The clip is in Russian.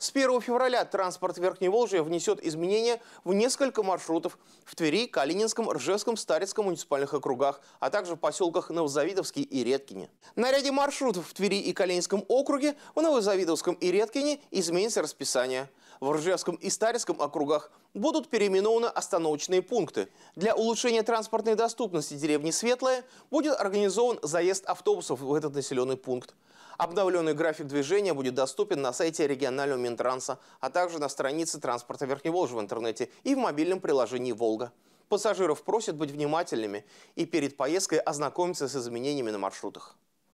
С 1 февраля транспорт Верхневолжья внесет изменения в несколько маршрутов в Твери, Калининском, Ржевском, Старицком муниципальных округах, а также в поселках Новозавидовский и Редкине. На ряде маршрутов в Твери и Калининском округе в Новозавидовском и Редкине изменится расписание. В Ржевском и Старицком округах будут переименованы остановочные пункты. Для улучшения транспортной доступности деревни Светлая будет организован заезд автобусов в этот населенный пункт. Обновленный график движения будет доступен на сайте регионального Минтранса, а также на странице транспорта Верхневолжья в интернете и в мобильном приложении «Волга». Пассажиров просят быть внимательными и перед поездкой ознакомиться с изменениями на маршрутах.